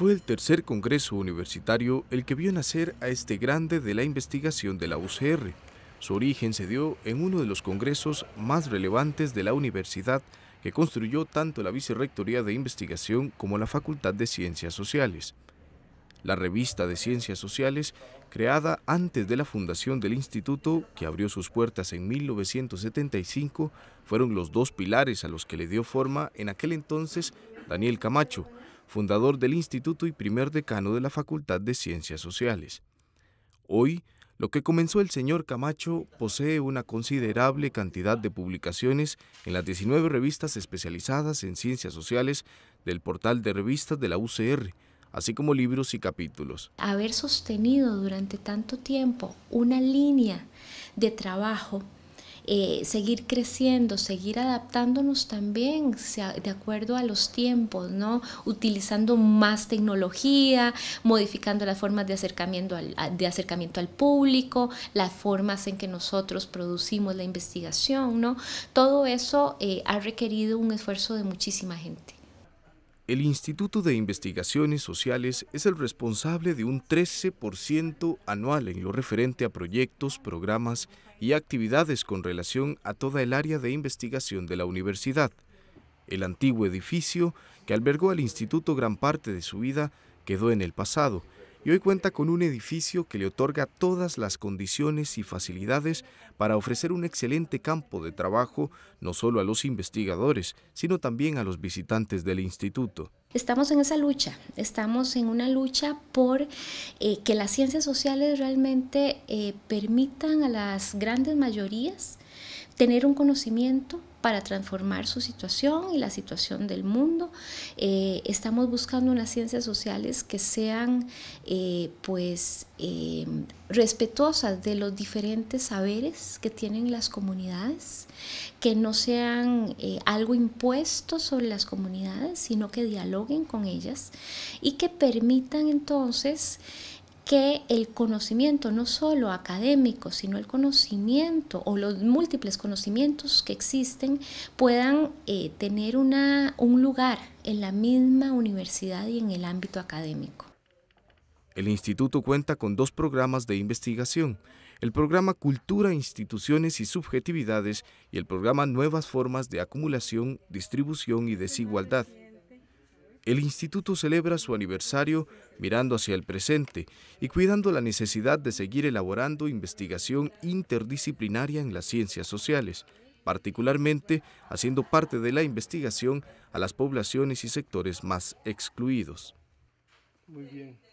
Fue el tercer congreso universitario el que vio nacer a este grande de la investigación de la UCR. Su origen se dio en uno de los congresos más relevantes de la universidad que construyó tanto la Vicerrectoría de Investigación como la Facultad de Ciencias Sociales. La revista de Ciencias Sociales, creada antes de la fundación del instituto, que abrió sus puertas en 1975, fueron los dos pilares a los que le dio forma en aquel entonces Daniel Camacho, fundador del instituto y primer decano de la Facultad de Ciencias Sociales. Hoy, lo que comenzó el señor Camacho posee una considerable cantidad de publicaciones en las 19 revistas especializadas en ciencias sociales del portal de revistas de la UCR, así como libros y capítulos. Haber sostenido durante tanto tiempo una línea de trabajo eh, seguir creciendo, seguir adaptándonos también de acuerdo a los tiempos, ¿no? Utilizando más tecnología, modificando las formas de acercamiento al, de acercamiento al público, las formas en que nosotros producimos la investigación, ¿no? Todo eso eh, ha requerido un esfuerzo de muchísima gente. El Instituto de Investigaciones Sociales es el responsable de un 13% anual en lo referente a proyectos, programas y actividades con relación a toda el área de investigación de la universidad. El antiguo edificio, que albergó al instituto gran parte de su vida, quedó en el pasado y hoy cuenta con un edificio que le otorga todas las condiciones y facilidades para ofrecer un excelente campo de trabajo no solo a los investigadores, sino también a los visitantes del instituto. Estamos en esa lucha, estamos en una lucha por eh, que las ciencias sociales realmente eh, permitan a las grandes mayorías tener un conocimiento para transformar su situación y la situación del mundo. Eh, estamos buscando unas ciencias sociales que sean eh, pues eh, respetuosas de los diferentes saberes que tienen las comunidades, que no sean algo impuesto sobre las comunidades, sino que dialoguen con ellas y que permitan entonces que el conocimiento, no solo académico, sino el conocimiento o los múltiples conocimientos que existen puedan eh, tener un lugar en la misma universidad y en el ámbito académico. El instituto cuenta con dos programas de investigación, el programa Cultura, Instituciones y Subjetividades y el programa Nuevas Formas de Acumulación, Distribución y Desigualdad el instituto celebra su aniversario mirando hacia el presente y cuidando la necesidad de seguir elaborando investigación interdisciplinaria en las ciencias sociales, particularmente haciendo parte de la investigación a las poblaciones y sectores más excluidos. Muy bien.